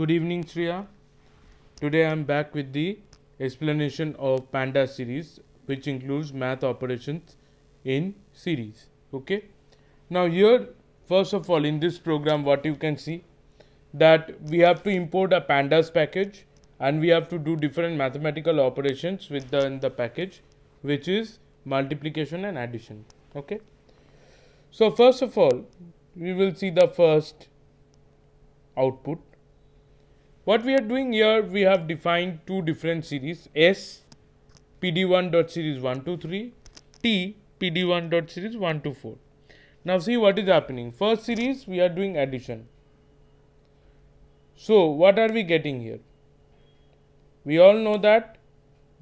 Good evening Shreya. Today I am back with the explanation of Panda series which includes math operations in series. Okay. Now here first of all in this program what you can see that we have to import a pandas package and we have to do different mathematical operations with the in the package which is multiplication and addition okay so first of all we will see the first output what we are doing here, we have defined two different series S PD1 dot series 1 2 3, T PD1 dot series 1 2 4. Now see what is happening. First series we are doing addition. So what are we getting here? We all know that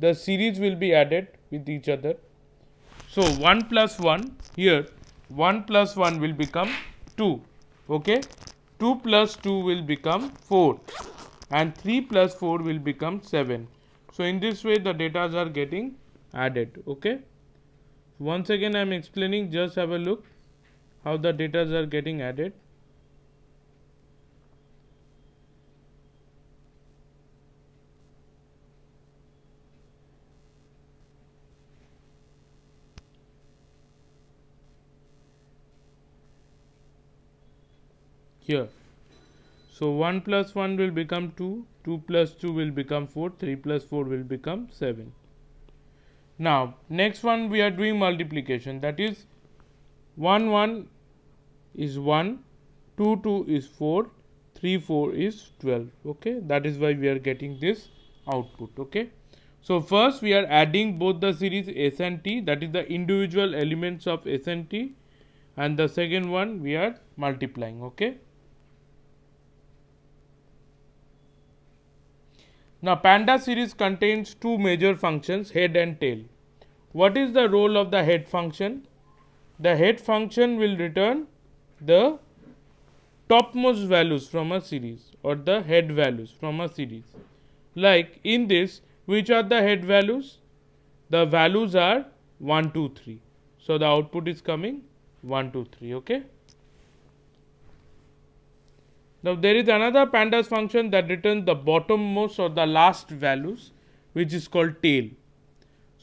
the series will be added with each other. So 1 plus 1 here 1 plus 1 will become 2 okay 2 plus 2 will become 4 and 3 plus 4 will become 7. So in this way the datas are getting added. Okay. Once again I am explaining just have a look how the datas are getting added. here so 1 plus 1 will become 2, 2 plus 2 will become 4, 3 plus 4 will become 7. Now next one we are doing multiplication that is 1 1 is 1, 2 2 is 4, 3 4 is 12 okay that is why we are getting this output okay. So first we are adding both the series S and T that is the individual elements of S and T and the second one we are multiplying okay. Now, panda series contains two major functions head and tail. What is the role of the head function? The head function will return the topmost values from a series or the head values from a series. Like in this, which are the head values? The values are 1, 2, 3. So, the output is coming 1, 2, 3. Okay. Now there is another pandas function that returns the bottommost or the last values which is called tail.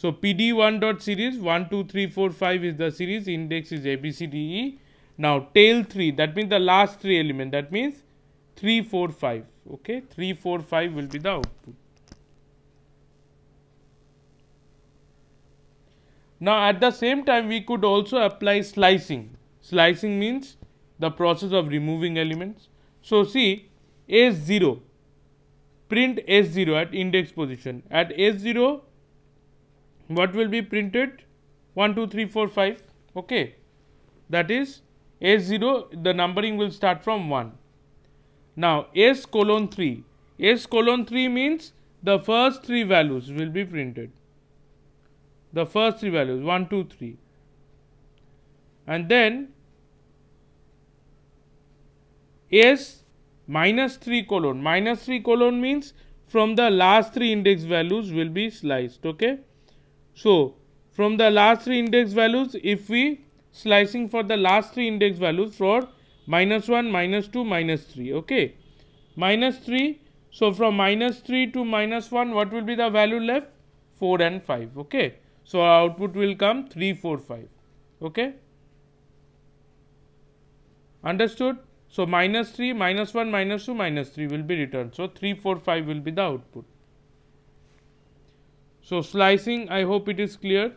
So PD1 dot series 1, 2, 3, 4, 5 is the series index is ABCDE. Now tail 3 that means the last three element that means 3, 4, 5 okay 3, 4, 5 will be the output. Now at the same time we could also apply slicing. Slicing means the process of removing elements so, see S0 print S0 at index position at S0 what will be printed 1 2 3 4 5 okay that is S0 the numbering will start from 1. Now S colon 3 S colon 3 means the first three values will be printed the first three values 1 2 3 and then S 3 colon. Minus 3 colon means from the last three index values will be sliced. Okay. So, from the last three index values, if we slicing for the last three index values for minus 1, minus 2, minus 3. Okay. Minus 3. So, from minus 3 to minus 1, what will be the value left? 4 and 5. Okay. So, our output will come 3, 4, 5. Okay. Understood? So, minus 3, minus 1, minus 2, minus 3 will be returned. So, 3, 4, 5 will be the output. So, slicing I hope it is clear.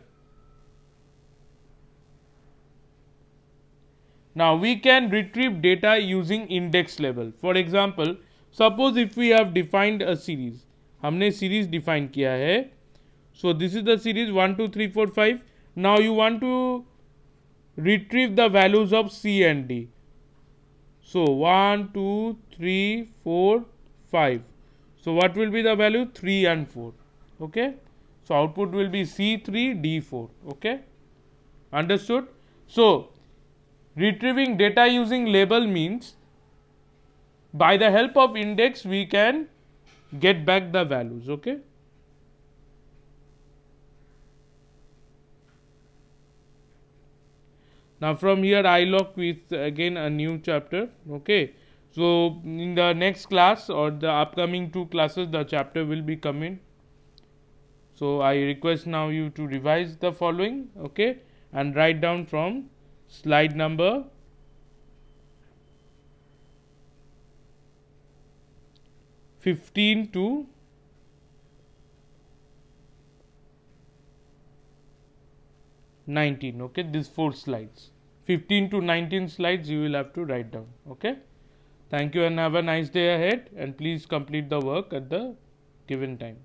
Now, we can retrieve data using index level. For example, suppose if we have defined a series, हमने series define किया है. So, this is the series 1, 2, 3, 4, 5. Now, you want to retrieve the values of C and D. So 1, 2, 3, 4, 5. So what will be the value? 3 and 4. Okay. So output will be C3, D4. Okay. Understood? So retrieving data using label means by the help of index we can get back the values. Okay. now from here i lock with again a new chapter okay so in the next class or the upcoming two classes the chapter will be coming so i request now you to revise the following okay and write down from slide number 15 to 19 okay these four slides 15 to 19 slides you will have to write down okay thank you and have a nice day ahead and please complete the work at the given time